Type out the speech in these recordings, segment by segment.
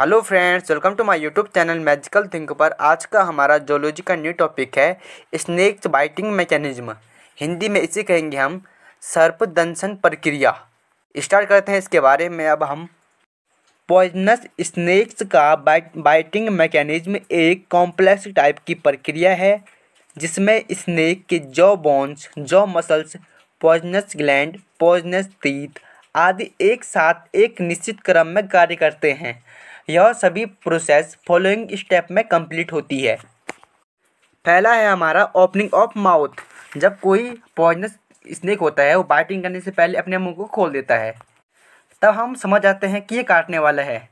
hello friends welcome to my YouTube channel magical think पर आज का हमारा जोलॉजी का न्यू टॉपिक है स्नेक्स बाइटिंग मैकेनिज्म हिंदी में इसे कहेंगे हम सर्पदंशन प्रक्रिया स्टार्ट करते हैं इसके बारे में अब हम पॉइजनस स्नेक्स का बाइट बाइटिंग मैकेनिज्म एक कॉम्प्लेक्स टाइप की प्रक्रिया है जिसमें स्नेक के jaw bones jaw muscles poisonous gland poisonous teeth आदि एक साथ एक निश्चित क्रम में कार्य करते हैं यह सभी प्रोसेस फॉलोइंग स्टेप में कंप्लीट होती है पहला है हमारा ओपनिंग ऑफ माउथ जब कोई पॉइजनस स्नेक होता है वो बाइटिंग करने से पहले अपने मुंह को खोल देता है तब हम समझ आते हैं कि ये काटने वाला है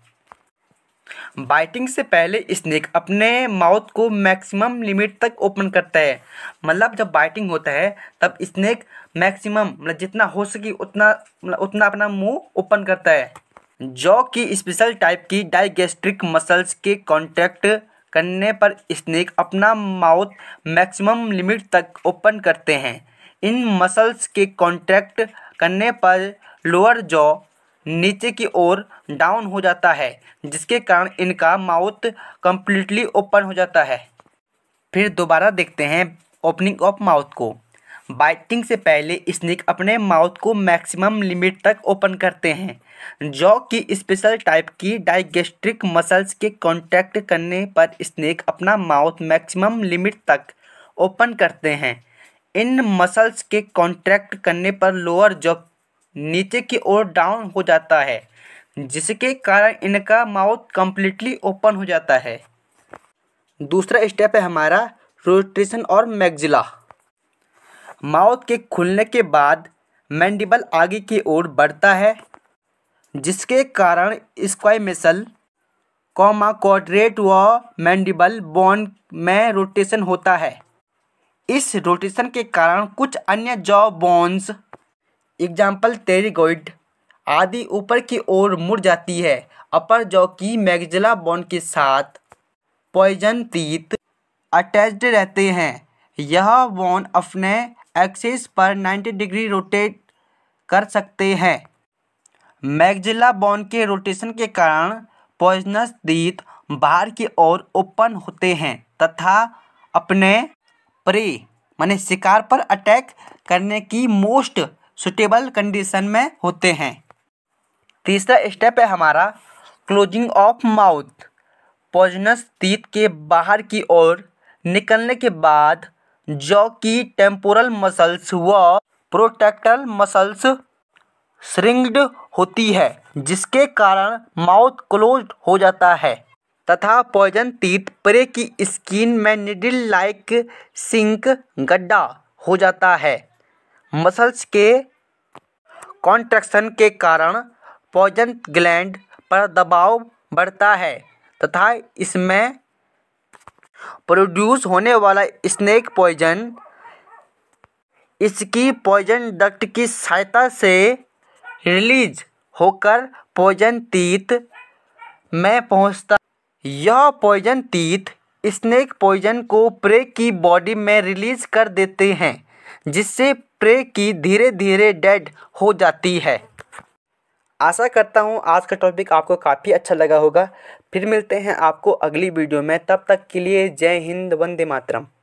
बाइटिंग से पहले स्नेक अपने माउथ को मैक्सिमम लिमिट तक ओपन करता है मतलब जब बाइटिंग होता है तब स्नेक मैक्सिमम मतलब जितना हो सके उतना मतलब उतना अपना मुंह ओपन करता है जौ की स्पेशल टाइप की डाइगेस्ट्रिक मसल्स के कॉन्ट्रैक्ट करने पर स्नेक अपना माउथ मैक्सिमम लिमिट तक ओपन करते हैं इन मसल्स के कॉन्ट्रैक्ट करने पर लोअर जॉ नीचे की ओर डाउन हो जाता है जिसके कारण इनका माउथ कम्प्लीटली ओपन हो जाता है फिर दोबारा देखते हैं ओपनिंग ऑफ माउथ को बाइटिंग से पहले स्नेक अपने माउथ को मैक्सिमम लिमिट तक ओपन करते हैं जॉ की स्पेशल टाइप की डाइगेस्ट्रिक मसल्स के कांटेक्ट करने पर स्नेक अपना माउथ मैक्सिमम लिमिट तक ओपन करते हैं इन मसल्स के कॉन्टैक्ट करने पर लोअर जॉ नीचे की ओर डाउन हो जाता है जिसके कारण इनका माउथ कम्प्लीटली ओपन हो जाता है दूसरा स्टेप है हमारा रोट्रेशन और मैगजिला माउथ के खुलने के बाद मैंडिबल आगे की ओर बढ़ता है जिसके कारण स्क्वाइमेसल कॉमा कॉड्रेट व मैंडिबल बोन में रोटेशन होता है इस रोटेशन के कारण कुछ अन्य जॉ बोन्स एग्जाम्पल टेरिगोइड आदि ऊपर की ओर मुड़ जाती है अपर जॉ की मैगजिला बोन के साथ पॉइजन तीत अटैच्ड रहते हैं यह बोन अपने एक्सिस पर 90 डिग्री रोटेट कर सकते हैं मैगजिला बॉन के रोटेशन के कारण पॉइजनस दीत बाहर की ओर ओपन होते हैं तथा अपने प्रे माने शिकार पर अटैक करने की मोस्ट सुटेबल कंडीशन में होते हैं तीसरा स्टेप है हमारा क्लोजिंग ऑफ माउथ पॉइजनस तीत के बाहर की ओर निकलने के बाद जो कि टेम्पोरल मसल्स व प्रोटेक्टल मसल्स श्रिंग्ड होती है जिसके कारण माउथ क्लोज हो जाता है तथा पॉइजन तीत परे की स्किन में निडिल लाइक सिंक गड्ढा हो जाता है मसल्स के कॉन्ट्रैक्शन के कारण पॉइजन ग्लैंड पर दबाव बढ़ता है तथा इसमें प्रोड्यूस होने वाला स्नेक पॉइजन इसकी पॉइजन डक्ट की सहायता से रिलीज होकर पॉइजन तीत में पहुंचता यह पॉइजन तीत स्नेक पॉइजन को प्रे की बॉडी में रिलीज कर देते हैं जिससे प्रे की धीरे धीरे डेड हो जाती है आशा करता हूँ आज का टॉपिक आपको काफ़ी अच्छा लगा होगा फिर मिलते हैं आपको अगली वीडियो में तब तक के लिए जय हिंद वंदे मातरम